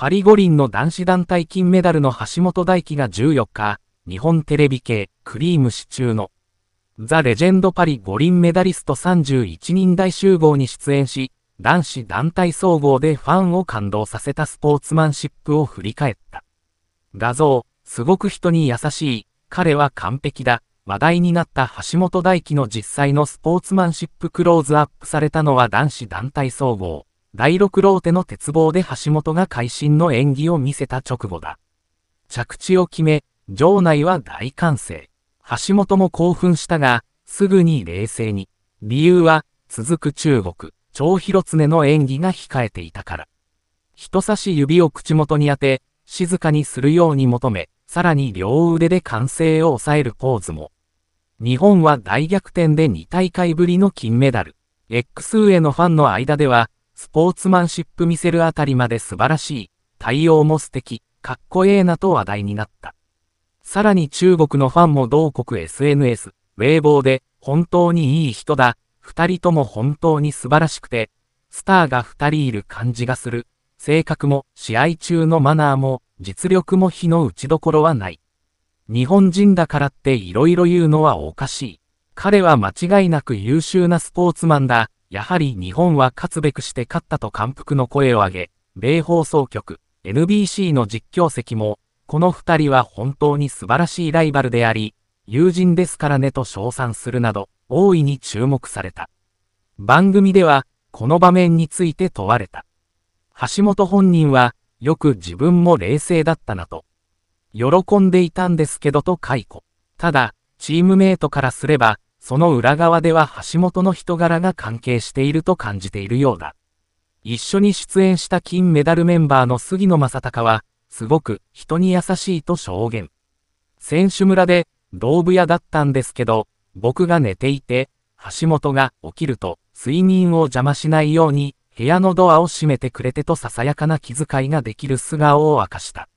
パリ五輪の男子団体金メダルの橋本大輝が14日、日本テレビ系クリームシチューのザ・レジェンド・パリ五輪メダリスト31人大集合に出演し、男子団体総合でファンを感動させたスポーツマンシップを振り返った。画像、すごく人に優しい、彼は完璧だ、話題になった橋本大輝の実際のスポーツマンシップクローズアップされたのは男子団体総合。第6ローテの鉄棒で橋本が会心の演技を見せた直後だ。着地を決め、場内は大歓声。橋本も興奮したが、すぐに冷静に。理由は、続く中国、張広常の演技が控えていたから。人差し指を口元に当て、静かにするように求め、さらに両腕で歓声を抑えるポーズも。日本は大逆転で2大会ぶりの金メダル。X 上のファンの間では、スポーツマンシップ見せるあたりまで素晴らしい、対応も素敵、かっこええなと話題になった。さらに中国のファンも同国 SNS、ウェイボーで、本当にいい人だ、二人とも本当に素晴らしくて、スターが二人いる感じがする、性格も試合中のマナーも、実力も非の打ちどころはない。日本人だからって色々言うのはおかしい。彼は間違いなく優秀なスポーツマンだ。やはり日本は勝つべくして勝ったと感服の声を上げ、米放送局、NBC の実況席も、この2人は本当に素晴らしいライバルであり、友人ですからねと称賛するなど、大いに注目された。番組では、この場面について問われた。橋本本人は、よく自分も冷静だったなと。喜んでいたんですけどと解雇。ただ、チームメイトからすれば、その裏側では橋本の人柄が関係していると感じているようだ。一緒に出演した金メダルメンバーの杉野正隆は、すごく人に優しいと証言。選手村で道具屋だったんですけど、僕が寝ていて、橋本が起きると睡眠を邪魔しないように部屋のドアを閉めてくれてとささやかな気遣いができる素顔を明かした。